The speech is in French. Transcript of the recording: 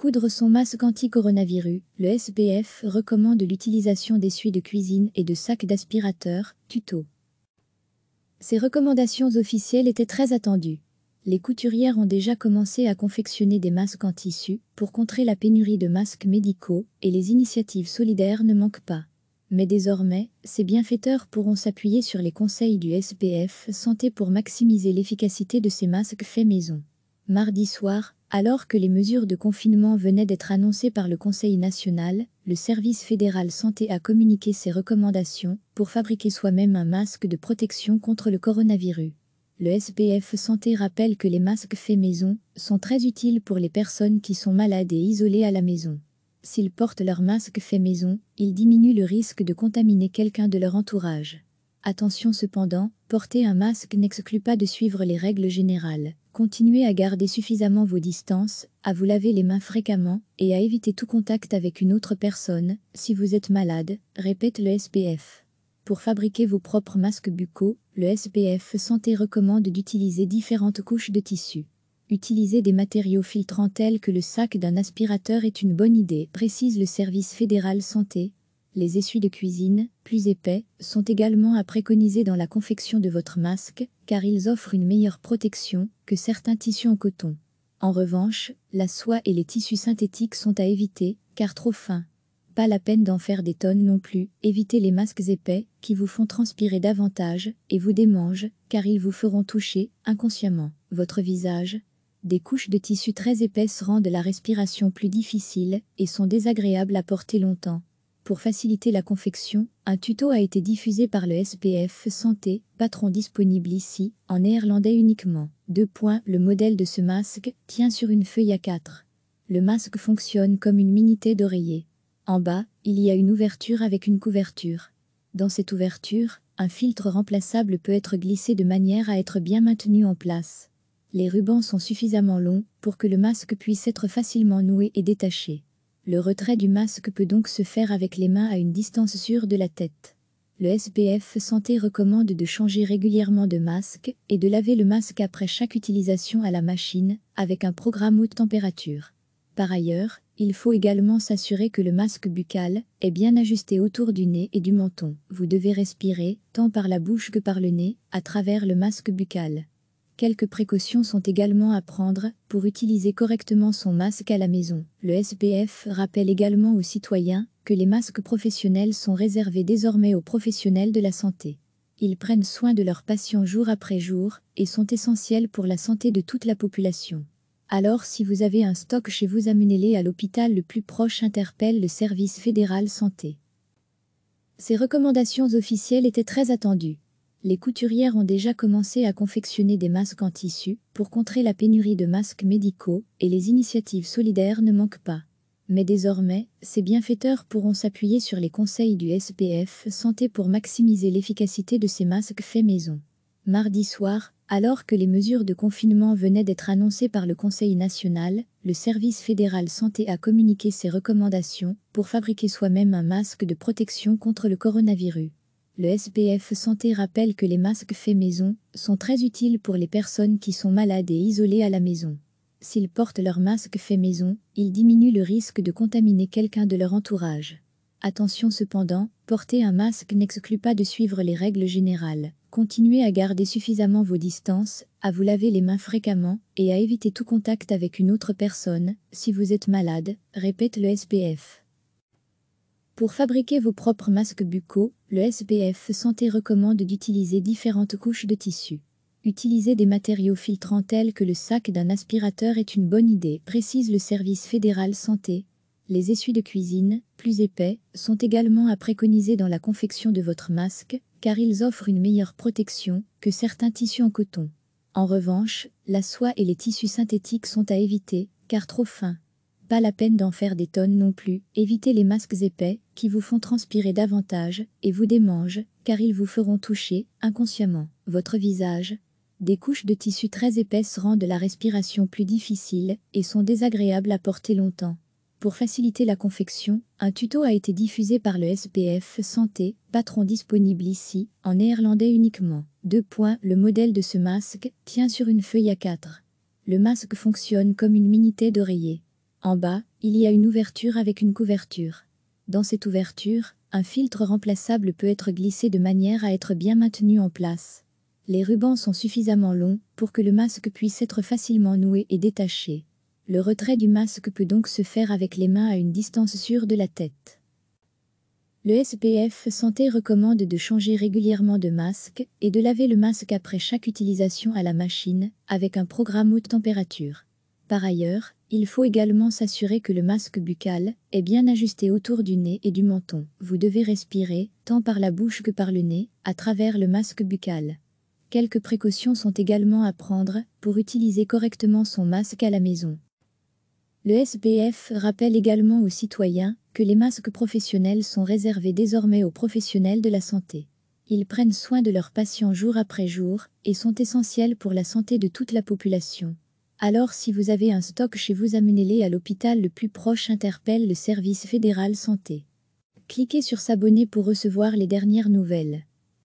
coudre son masque anti-coronavirus, le SPF recommande l'utilisation d'essuie de cuisine et de sacs d'aspirateur, tuto. Ces recommandations officielles étaient très attendues. Les couturières ont déjà commencé à confectionner des masques en tissu pour contrer la pénurie de masques médicaux et les initiatives solidaires ne manquent pas. Mais désormais, ces bienfaiteurs pourront s'appuyer sur les conseils du SPF Santé pour maximiser l'efficacité de ces masques faits maison. Mardi soir, alors que les mesures de confinement venaient d'être annoncées par le Conseil national, le service fédéral santé a communiqué ses recommandations pour fabriquer soi-même un masque de protection contre le coronavirus. Le SPF Santé rappelle que les masques faits maison sont très utiles pour les personnes qui sont malades et isolées à la maison. S'ils portent leur masque fait maison, ils diminuent le risque de contaminer quelqu'un de leur entourage. Attention cependant, porter un masque n'exclut pas de suivre les règles générales. Continuez à garder suffisamment vos distances, à vous laver les mains fréquemment et à éviter tout contact avec une autre personne si vous êtes malade, répète le SPF. Pour fabriquer vos propres masques buccaux, le SPF Santé recommande d'utiliser différentes couches de tissu. Utiliser des matériaux filtrants tels que le sac d'un aspirateur est une bonne idée, précise le service fédéral santé, les essuies de cuisine, plus épais, sont également à préconiser dans la confection de votre masque, car ils offrent une meilleure protection que certains tissus en coton. En revanche, la soie et les tissus synthétiques sont à éviter, car trop fins. Pas la peine d'en faire des tonnes non plus, évitez les masques épais, qui vous font transpirer davantage, et vous démangent, car ils vous feront toucher, inconsciemment, votre visage. Des couches de tissus très épaisses rendent la respiration plus difficile, et sont désagréables à porter longtemps. Pour faciliter la confection, un tuto a été diffusé par le SPF Santé, patron disponible ici, en néerlandais uniquement. points. Le modèle de ce masque tient sur une feuille A4. Le masque fonctionne comme une minité d'oreiller. En bas, il y a une ouverture avec une couverture. Dans cette ouverture, un filtre remplaçable peut être glissé de manière à être bien maintenu en place. Les rubans sont suffisamment longs pour que le masque puisse être facilement noué et détaché. Le retrait du masque peut donc se faire avec les mains à une distance sûre de la tête. Le SPF Santé recommande de changer régulièrement de masque et de laver le masque après chaque utilisation à la machine avec un programme haute température. Par ailleurs, il faut également s'assurer que le masque buccal est bien ajusté autour du nez et du menton. Vous devez respirer, tant par la bouche que par le nez, à travers le masque buccal. Quelques précautions sont également à prendre pour utiliser correctement son masque à la maison. Le SPF rappelle également aux citoyens que les masques professionnels sont réservés désormais aux professionnels de la santé. Ils prennent soin de leurs patients jour après jour et sont essentiels pour la santé de toute la population. Alors si vous avez un stock chez vous, amenez-les à l'hôpital le plus proche, interpelle le service fédéral santé. Ces recommandations officielles étaient très attendues les couturières ont déjà commencé à confectionner des masques en tissu pour contrer la pénurie de masques médicaux et les initiatives solidaires ne manquent pas. Mais désormais, ces bienfaiteurs pourront s'appuyer sur les conseils du SPF Santé pour maximiser l'efficacité de ces masques faits maison. Mardi soir, alors que les mesures de confinement venaient d'être annoncées par le Conseil national, le service fédéral santé a communiqué ses recommandations pour fabriquer soi-même un masque de protection contre le coronavirus. Le SPF Santé rappelle que les masques faits maison sont très utiles pour les personnes qui sont malades et isolées à la maison. S'ils portent leur masque fait maison, ils diminuent le risque de contaminer quelqu'un de leur entourage. Attention cependant, porter un masque n'exclut pas de suivre les règles générales. Continuez à garder suffisamment vos distances, à vous laver les mains fréquemment et à éviter tout contact avec une autre personne si vous êtes malade, répète le SPF. Pour fabriquer vos propres masques buccaux, le SPF Santé recommande d'utiliser différentes couches de tissus. Utiliser des matériaux filtrants tels que le sac d'un aspirateur est une bonne idée, précise le service fédéral santé. Les essuies de cuisine, plus épais, sont également à préconiser dans la confection de votre masque, car ils offrent une meilleure protection que certains tissus en coton. En revanche, la soie et les tissus synthétiques sont à éviter, car trop fins. Pas la peine d'en faire des tonnes non plus, évitez les masques épais, qui vous font transpirer davantage, et vous démangent, car ils vous feront toucher, inconsciemment, votre visage. Des couches de tissu très épaisses rendent la respiration plus difficile, et sont désagréables à porter longtemps. Pour faciliter la confection, un tuto a été diffusé par le SPF Santé, patron disponible ici, en néerlandais uniquement. Deux points, le modèle de ce masque tient sur une feuille A4. Le masque fonctionne comme une minité d'oreiller. En bas, il y a une ouverture avec une couverture. Dans cette ouverture, un filtre remplaçable peut être glissé de manière à être bien maintenu en place. Les rubans sont suffisamment longs pour que le masque puisse être facilement noué et détaché. Le retrait du masque peut donc se faire avec les mains à une distance sûre de la tête. Le SPF Santé recommande de changer régulièrement de masque et de laver le masque après chaque utilisation à la machine avec un programme haute température. Par ailleurs, il faut également s'assurer que le masque buccal est bien ajusté autour du nez et du menton. Vous devez respirer, tant par la bouche que par le nez, à travers le masque buccal. Quelques précautions sont également à prendre pour utiliser correctement son masque à la maison. Le SBF rappelle également aux citoyens que les masques professionnels sont réservés désormais aux professionnels de la santé. Ils prennent soin de leurs patients jour après jour et sont essentiels pour la santé de toute la population. Alors si vous avez un stock chez vous, amenez-les à l'hôpital le plus proche, interpelle le service fédéral santé. Cliquez sur s'abonner pour recevoir les dernières nouvelles.